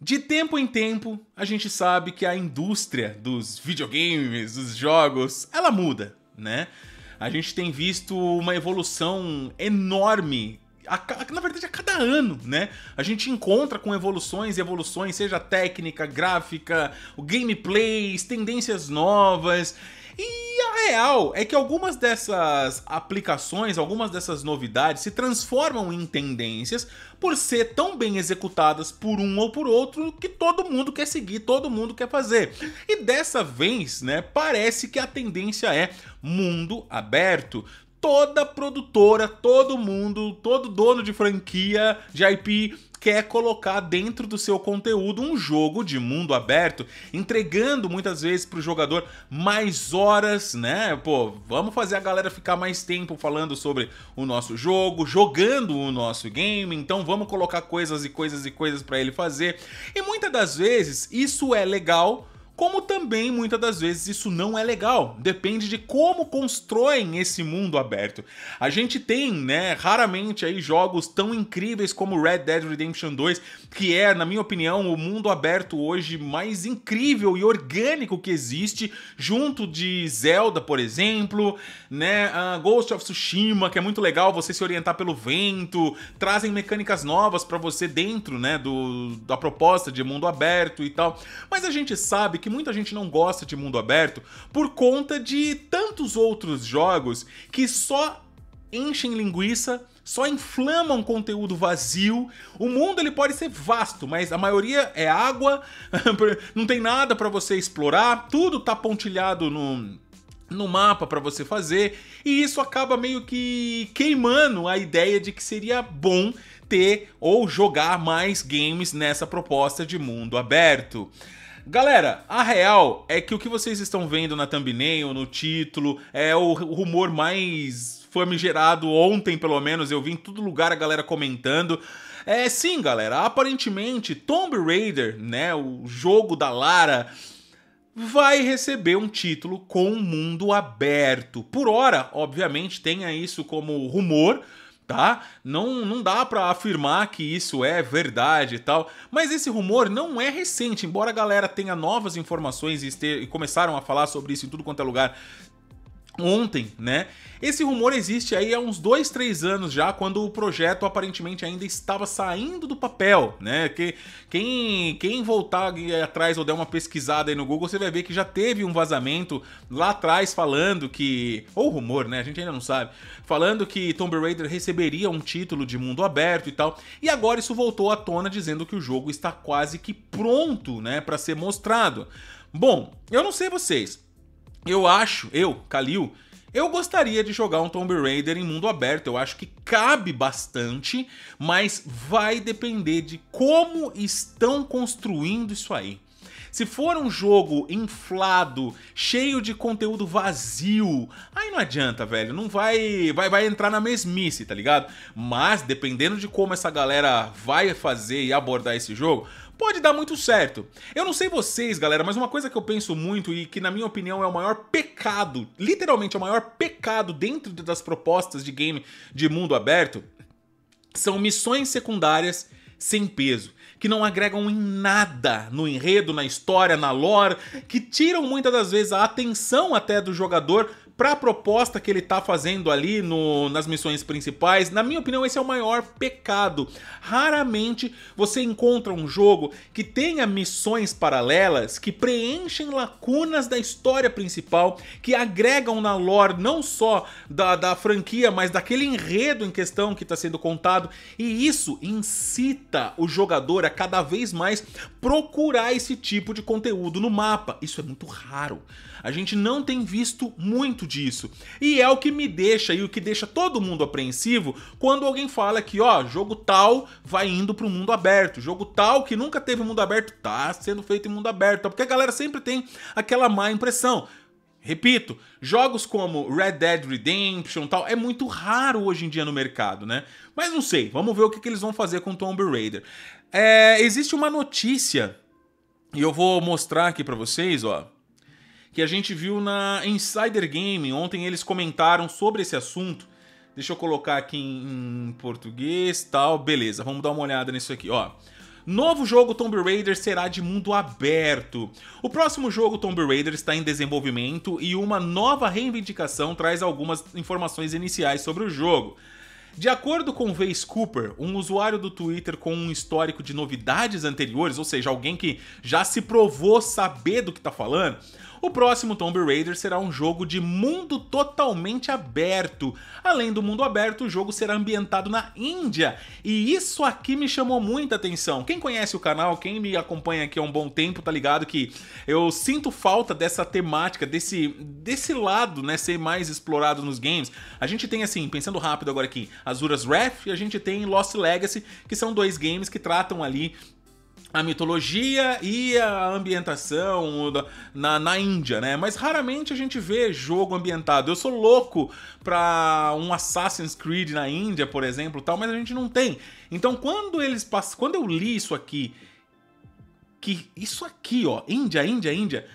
De tempo em tempo, a gente sabe que a indústria dos videogames, dos jogos, ela muda, né? A gente tem visto uma evolução enorme a, na verdade, a cada ano, né? A gente encontra com evoluções e evoluções, seja técnica, gráfica, o gameplays, tendências novas. E real é que algumas dessas aplicações, algumas dessas novidades se transformam em tendências por ser tão bem executadas por um ou por outro que todo mundo quer seguir, todo mundo quer fazer. E dessa vez, né, parece que a tendência é mundo aberto toda produtora, todo mundo, todo dono de franquia de IP quer colocar dentro do seu conteúdo um jogo de mundo aberto, entregando muitas vezes para o jogador mais horas, né? Pô, vamos fazer a galera ficar mais tempo falando sobre o nosso jogo, jogando o nosso game, então vamos colocar coisas e coisas e coisas para ele fazer. E muitas das vezes isso é legal como também muitas das vezes isso não é legal, depende de como constroem esse mundo aberto. A gente tem, né, raramente aí jogos tão incríveis como Red Dead Redemption 2, que é, na minha opinião, o mundo aberto hoje mais incrível e orgânico que existe, junto de Zelda, por exemplo, né, uh, Ghost of Tsushima, que é muito legal você se orientar pelo vento, trazem mecânicas novas para você dentro, né, do, da proposta de mundo aberto e tal. Mas a gente sabe que que muita gente não gosta de mundo aberto por conta de tantos outros jogos que só enchem linguiça só inflamam conteúdo vazio. O mundo ele pode ser vasto, mas a maioria é água, não tem nada para você explorar, tudo tá pontilhado no no mapa para você fazer, e isso acaba meio que queimando a ideia de que seria bom ter ou jogar mais games nessa proposta de mundo aberto. Galera, a real é que o que vocês estão vendo na thumbnail, no título, é o rumor mais famigerado ontem, pelo menos. Eu vi em todo lugar a galera comentando. É sim, galera, aparentemente Tomb Raider, né, o jogo da Lara vai receber um título com mundo aberto. Por hora, obviamente, tenha isso como rumor, tá? Não, não dá para afirmar que isso é verdade e tal, mas esse rumor não é recente, embora a galera tenha novas informações e, este... e começaram a falar sobre isso em tudo quanto é lugar ontem, né? Esse rumor existe aí há uns dois, três anos já, quando o projeto aparentemente ainda estava saindo do papel, né? Que, quem, quem voltar atrás ou der uma pesquisada aí no Google, você vai ver que já teve um vazamento lá atrás falando que. Ou rumor, né? A gente ainda não sabe. Falando que Tomb Raider receberia um título de mundo aberto e tal. E agora isso voltou à tona dizendo que o jogo está quase que pronto, né? Para ser mostrado. Bom, eu não sei vocês. Eu acho, eu, Kalil, eu gostaria de jogar um Tomb Raider em mundo aberto. Eu acho que cabe bastante, mas vai depender de como estão construindo isso aí. Se for um jogo inflado, cheio de conteúdo vazio, aí não adianta, velho. Não vai, vai, vai entrar na mesmice, tá ligado? Mas dependendo de como essa galera vai fazer e abordar esse jogo, pode dar muito certo. Eu não sei vocês, galera, mas uma coisa que eu penso muito e que, na minha opinião, é o maior pecado literalmente, é o maior pecado dentro das propostas de game de mundo aberto são missões secundárias sem peso que não agregam em nada no enredo, na história, na lore, que tiram muitas das vezes a atenção até do jogador para a proposta que ele tá fazendo ali no, nas missões principais. Na minha opinião, esse é o maior pecado. Raramente você encontra um jogo que tenha missões paralelas que preenchem lacunas da história principal, que agregam na lore não só da, da franquia, mas daquele enredo em questão que está sendo contado. E isso incita o jogador a cada vez mais procurar esse tipo de conteúdo no mapa. Isso é muito raro. A gente não tem visto muito disso. E é o que me deixa e o que deixa todo mundo apreensivo quando alguém fala que, ó, jogo tal vai indo pro mundo aberto, jogo tal que nunca teve mundo aberto tá sendo feito em mundo aberto, é porque a galera sempre tem aquela má impressão. Repito, jogos como Red Dead Redemption tal é muito raro hoje em dia no mercado, né? Mas não sei, vamos ver o que, que eles vão fazer com Tomb Raider. É, existe uma notícia, e eu vou mostrar aqui para vocês, ó, que a gente viu na Insider Game. Ontem eles comentaram sobre esse assunto. Deixa eu colocar aqui em, em português, tal, beleza. Vamos dar uma olhada nisso aqui, ó. Novo jogo Tomb Raider será de mundo aberto. O próximo jogo Tomb Raider está em desenvolvimento e uma nova reivindicação traz algumas informações iniciais sobre o jogo. De acordo com Vase Cooper, um usuário do Twitter com um histórico de novidades anteriores, ou seja, alguém que já se provou saber do que está falando, o próximo Tomb Raider será um jogo de mundo totalmente aberto. Além do mundo aberto, o jogo será ambientado na Índia. E isso aqui me chamou muita atenção. Quem conhece o canal, quem me acompanha aqui há um bom tempo, tá ligado que eu sinto falta dessa temática, desse, desse lado, né, ser mais explorado nos games. A gente tem assim, pensando rápido agora aqui, Azuras Wrath e a gente tem Lost Legacy, que são dois games que tratam ali a mitologia e a ambientação na, na Índia, né? Mas raramente a gente vê jogo ambientado. Eu sou louco pra um Assassin's Creed na Índia, por exemplo, tal, mas a gente não tem. Então, quando eles passam quando eu li isso aqui, que isso aqui, ó, Índia, Índia, Índia,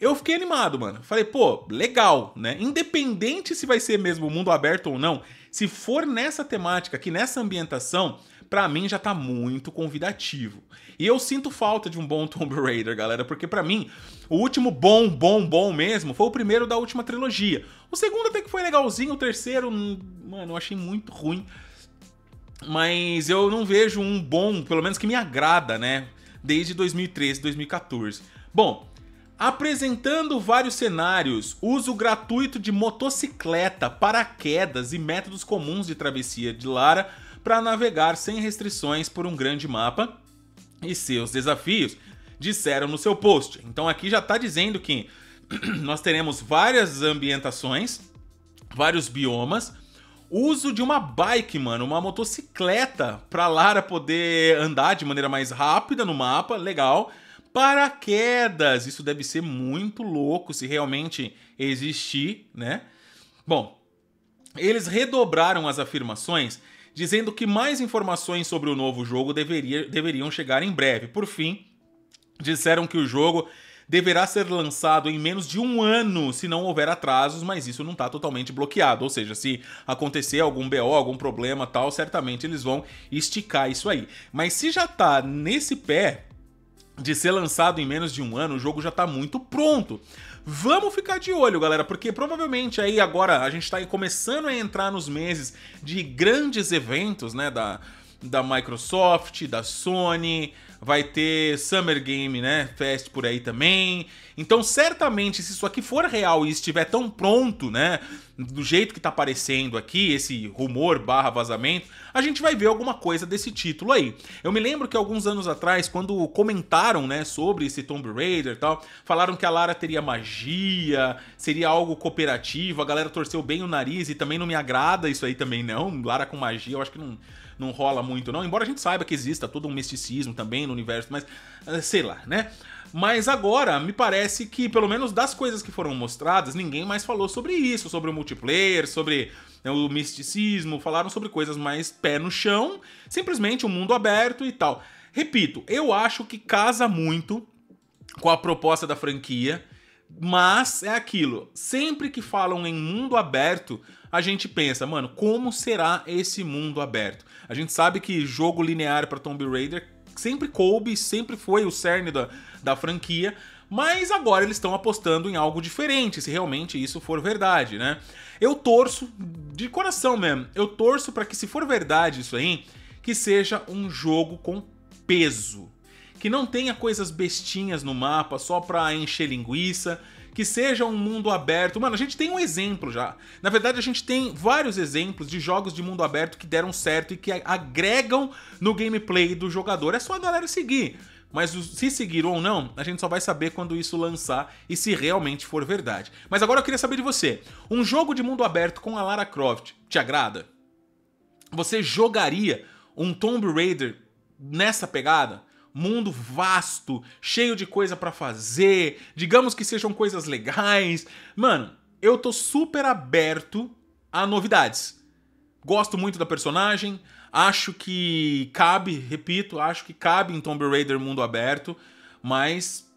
eu fiquei animado, mano. Falei, pô, legal, né? Independente se vai ser mesmo mundo aberto ou não, se for nessa temática, aqui nessa ambientação, para mim já tá muito convidativo. E eu sinto falta de um bom Tomb Raider, galera, porque para mim o último bom, bom, bom mesmo foi o primeiro da última trilogia. O segundo até que foi legalzinho, o terceiro, hum, mano, eu achei muito ruim. Mas eu não vejo um bom, pelo menos que me agrada, né? Desde 2013, 2014. Bom, apresentando vários cenários, uso gratuito de motocicleta, paraquedas e métodos comuns de travessia de Lara para navegar sem restrições por um grande mapa e seus desafios, disseram no seu post. Então aqui já está dizendo que nós teremos várias ambientações, vários biomas, uso de uma bike, mano, uma motocicleta para Lara poder andar de maneira mais rápida no mapa, legal. Paraquedas, isso deve ser muito louco se realmente existir, né? Bom, eles redobraram as afirmações dizendo que mais informações sobre o novo jogo deveria, deveriam chegar em breve. Por fim, disseram que o jogo deverá ser lançado em menos de um ano se não houver atrasos, mas isso não está totalmente bloqueado. Ou seja, se acontecer algum BO, algum problema tal, certamente eles vão esticar isso aí. Mas se já está nesse pé de ser lançado em menos de um ano, o jogo já está muito pronto. Vamos ficar de olho, galera, porque provavelmente aí agora a gente tá aí começando a entrar nos meses de grandes eventos, né, da da Microsoft, da Sony, vai ter Summer Game, né, Fest por aí também. Então, certamente, se isso aqui for real e estiver tão pronto, né, do jeito que tá aparecendo aqui, esse rumor barra vazamento, a gente vai ver alguma coisa desse título aí. Eu me lembro que alguns anos atrás, quando comentaram, né, sobre esse Tomb Raider e tal, falaram que a Lara teria magia, seria algo cooperativo, a galera torceu bem o nariz e também não me agrada isso aí também não, Lara com magia, eu acho que não não rola muito, não. Embora a gente saiba que exista todo um misticismo também no universo, mas eh, sei lá, né? Mas agora, me parece que, pelo menos das coisas que foram mostradas, ninguém mais falou sobre isso, sobre o multiplayer, sobre né, o misticismo, falaram sobre coisas mais pé no chão, simplesmente o um mundo aberto e tal. Repito, eu acho que casa muito com a proposta da franquia, mas é aquilo, sempre que falam em mundo aberto, a gente pensa, mano, como será esse mundo aberto? A gente sabe que jogo linear para Tomb Raider sempre coube, sempre foi o cerne da, da franquia, mas agora eles estão apostando em algo diferente, se realmente isso for verdade, né? Eu torço, de coração mesmo, eu torço para que, se for verdade isso aí, que seja um jogo com peso. Que não tenha coisas bestinhas no mapa só para encher linguiça, que seja um mundo aberto. Mano, a gente tem um exemplo já. Na verdade, a gente tem vários exemplos de jogos de mundo aberto que deram certo e que agregam no gameplay do jogador. É só a galera seguir. Mas se seguir ou não, a gente só vai saber quando isso lançar e se realmente for verdade. Mas agora eu queria saber de você: um jogo de mundo aberto com a Lara Croft te agrada? Você jogaria um Tomb Raider nessa pegada? mundo vasto, cheio de coisa para fazer, digamos que sejam coisas legais. Mano, eu tô super aberto a novidades. Gosto muito da personagem, acho que cabe, repito, acho que cabe em Tomb Raider mundo aberto, mas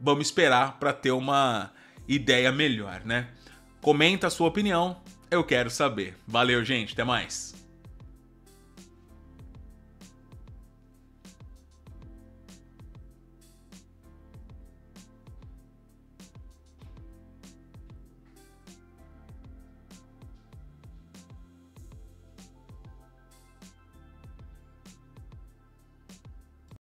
vamos esperar para ter uma ideia melhor, né? Comenta a sua opinião, eu quero saber. Valeu, gente, até mais.